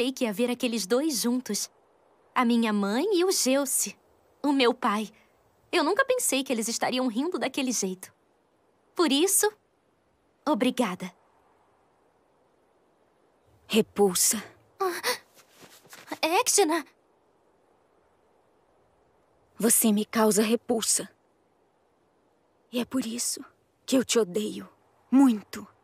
acreditei que ia ver aqueles dois juntos. A minha mãe e o Geuse, o meu pai. Eu nunca pensei que eles estariam rindo daquele jeito. Por isso, obrigada. Repulsa. Ah, Você me causa repulsa. E é por isso que eu te odeio. Muito.